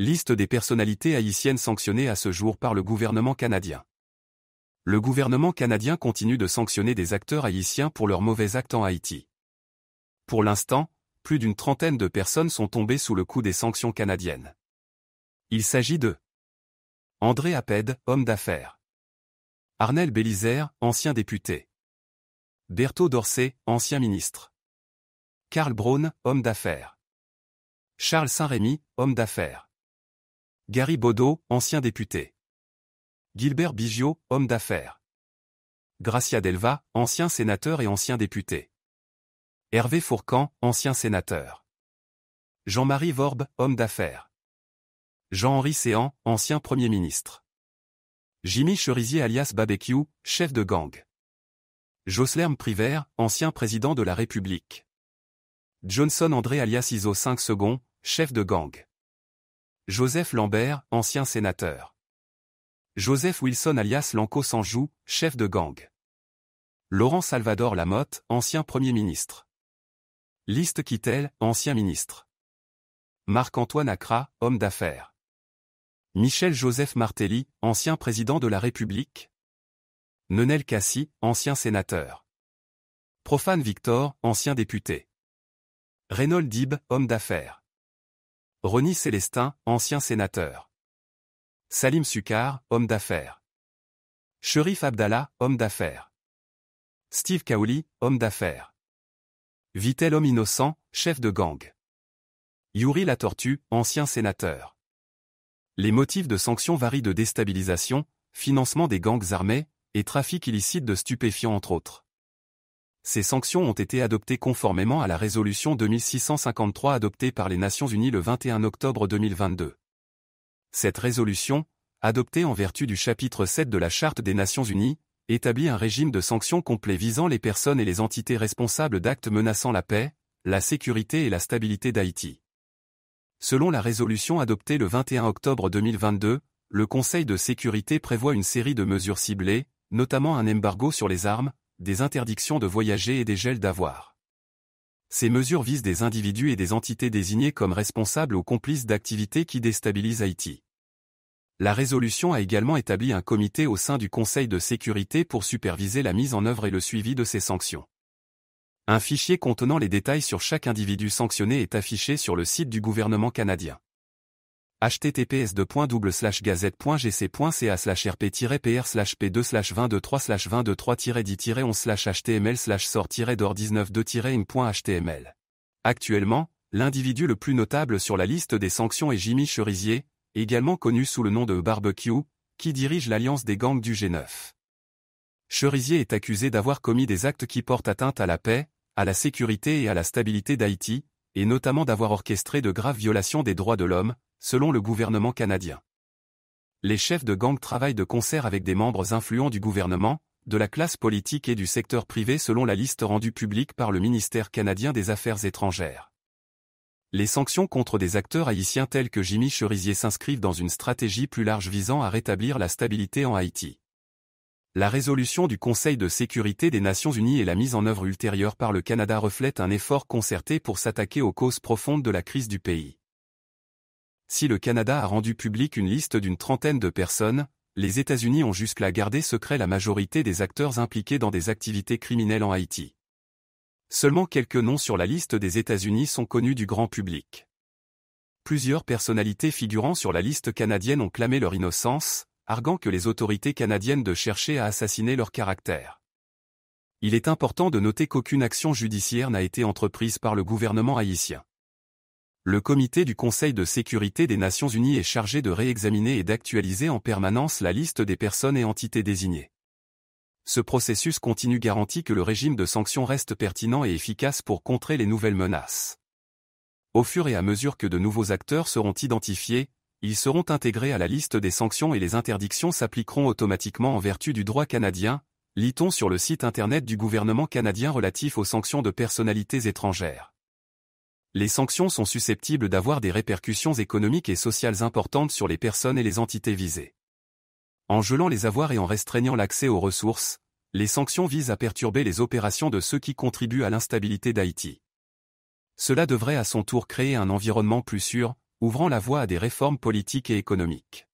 Liste des personnalités haïtiennes sanctionnées à ce jour par le gouvernement canadien. Le gouvernement canadien continue de sanctionner des acteurs haïtiens pour leurs mauvais actes en Haïti. Pour l'instant, plus d'une trentaine de personnes sont tombées sous le coup des sanctions canadiennes. Il s'agit de André Aped, homme d'affaires. Arnel Bélisère, ancien député. Berthaud Dorcé, ancien ministre. Karl Braun, homme d'affaires. Charles Saint-Rémy, homme d'affaires. Gary Baudot, ancien député. Gilbert Bigiot, homme d'affaires. Gracia Delva, ancien sénateur et ancien député. Hervé Fourcan, ancien sénateur. Jean-Marie Vorbe, homme d'affaires. Jean-Henri Séan, ancien Premier ministre. Jimmy Cherizier alias Barbecue, chef de gang. Joslerme Privert, ancien président de la République. Johnson André alias ISO 5 secondes, chef de gang. Joseph Lambert, ancien sénateur. Joseph Wilson alias Lanco Sanjou, chef de gang. Laurent Salvador Lamotte, ancien Premier ministre. Liste Kittel, ancien ministre. Marc-Antoine Accra, homme d'affaires. Michel-Joseph Martelly, ancien président de la République. Nenel Cassi, ancien sénateur. Profane Victor, ancien député. Reynold Dib, homme d'affaires. Ronny Célestin, ancien sénateur. Salim Sukar, homme d'affaires. Sherif Abdallah, homme d'affaires. Steve Kaouli, homme d'affaires. Vitel homme innocent, chef de gang. Yuri la tortue, ancien sénateur. Les motifs de sanctions varient de déstabilisation, financement des gangs armés, et trafic illicite de stupéfiants entre autres ces sanctions ont été adoptées conformément à la résolution 2653 adoptée par les Nations Unies le 21 octobre 2022. Cette résolution, adoptée en vertu du chapitre 7 de la Charte des Nations Unies, établit un régime de sanctions complet visant les personnes et les entités responsables d'actes menaçant la paix, la sécurité et la stabilité d'Haïti. Selon la résolution adoptée le 21 octobre 2022, le Conseil de sécurité prévoit une série de mesures ciblées, notamment un embargo sur les armes, des interdictions de voyager et des gels d'avoir. Ces mesures visent des individus et des entités désignées comme responsables ou complices d'activités qui déstabilisent Haïti. La résolution a également établi un comité au sein du Conseil de sécurité pour superviser la mise en œuvre et le suivi de ces sanctions. Un fichier contenant les détails sur chaque individu sanctionné est affiché sur le site du gouvernement canadien https gazettegcca rp pr p 2 223 223 10 11 html sort dor 19 2 imhtml Actuellement, l'individu le plus notable sur la liste des sanctions est Jimmy Cherizier, également connu sous le nom de Barbecue, qui dirige l'alliance des gangs du G9. Cherizier est accusé d'avoir commis des actes qui portent atteinte à la paix, à la sécurité et à la stabilité d'Haïti, et notamment d'avoir orchestré de graves violations des droits de l'homme, selon le gouvernement canadien. Les chefs de gang travaillent de concert avec des membres influents du gouvernement, de la classe politique et du secteur privé selon la liste rendue publique par le ministère canadien des Affaires étrangères. Les sanctions contre des acteurs haïtiens tels que Jimmy Cherizier s'inscrivent dans une stratégie plus large visant à rétablir la stabilité en Haïti. La résolution du Conseil de sécurité des Nations Unies et la mise en œuvre ultérieure par le Canada reflètent un effort concerté pour s'attaquer aux causes profondes de la crise du pays. Si le Canada a rendu publique une liste d'une trentaine de personnes, les États-Unis ont jusque-là gardé secret la majorité des acteurs impliqués dans des activités criminelles en Haïti. Seulement quelques noms sur la liste des États-Unis sont connus du grand public. Plusieurs personnalités figurant sur la liste canadienne ont clamé leur innocence, arguant que les autorités canadiennes de chercher à assassiner leur caractère. Il est important de noter qu'aucune action judiciaire n'a été entreprise par le gouvernement haïtien le comité du Conseil de sécurité des Nations Unies est chargé de réexaminer et d'actualiser en permanence la liste des personnes et entités désignées. Ce processus continue garantit que le régime de sanctions reste pertinent et efficace pour contrer les nouvelles menaces. Au fur et à mesure que de nouveaux acteurs seront identifiés, ils seront intégrés à la liste des sanctions et les interdictions s'appliqueront automatiquement en vertu du droit canadien, lit-on sur le site internet du gouvernement canadien relatif aux sanctions de personnalités étrangères. Les sanctions sont susceptibles d'avoir des répercussions économiques et sociales importantes sur les personnes et les entités visées. En gelant les avoirs et en restreignant l'accès aux ressources, les sanctions visent à perturber les opérations de ceux qui contribuent à l'instabilité d'Haïti. Cela devrait à son tour créer un environnement plus sûr, ouvrant la voie à des réformes politiques et économiques.